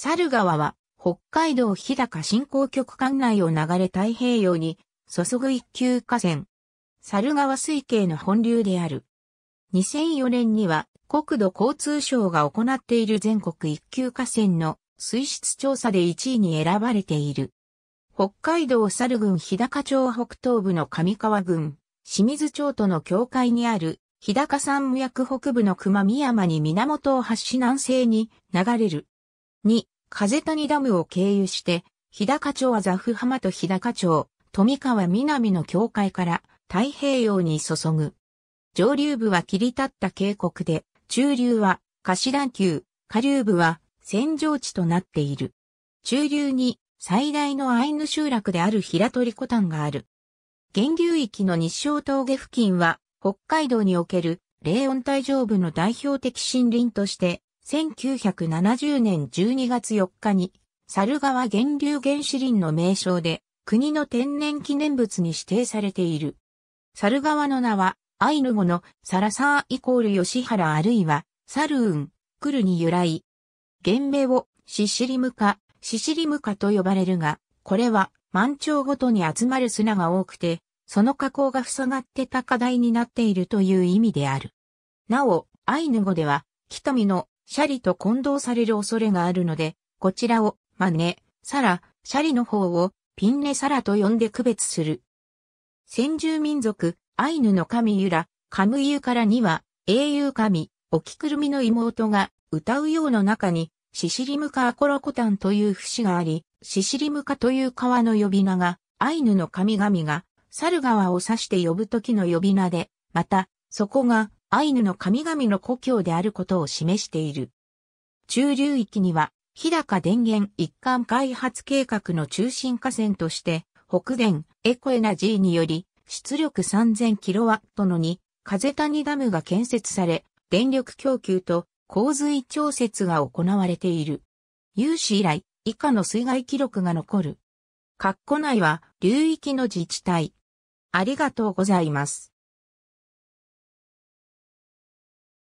猿川は北海道日高振興局管内を流れ太平洋に注ぐ一級河川。猿川水系の本流である。2004年には国土交通省が行っている全国一級河川の水質調査で1位に選ばれている。北海道猿郡日高町北東部の上川郡、清水町との境界にある日高山脈北部の熊見山に源を発し南西に流れる2、風谷ダムを経由して、日高町はザフ浜と日高町、富川南の境界から太平洋に注ぐ。上流部は切り立った渓谷で、中流は頭球、下流部は戦場地となっている。中流に最大のアイヌ集落である平取古丹がある。源流域の日照峠付近は北海道における霊音帯上部の代表的森林として1970年12月4日に、猿川源流原始林の名称で、国の天然記念物に指定されている。猿川の名は、アイヌ語のサラサーイコール吉原あるいは、サルーン、クルに由来。原名をシシリムカ、シシリムカと呼ばれるが、これは満潮ごとに集まる砂が多くて、その河口が塞がって高台になっているという意味である。なお、アイヌ語では、北見のシャリと混同される恐れがあるので、こちらを、マネ、サラ、シャリの方を、ピンネサラと呼んで区別する。先住民族、アイヌの神ユラ、カムユからには、英雄神、オキクルミの妹が、歌うようの中に、シシリムカアコロコタンという節があり、シシリムカという川の呼び名が、アイヌの神々が、猿川を指して呼ぶ時の呼び名で、また、そこが、アイヌの神々の故郷であることを示している。中流域には、日高電源一貫開発計画の中心河川として、北電エコエナジーにより、出力 3000kW のに、風谷ダムが建設され、電力供給と洪水調節が行われている。有史以来、以下の水害記録が残る。括弧内は、流域の自治体。ありがとうございます。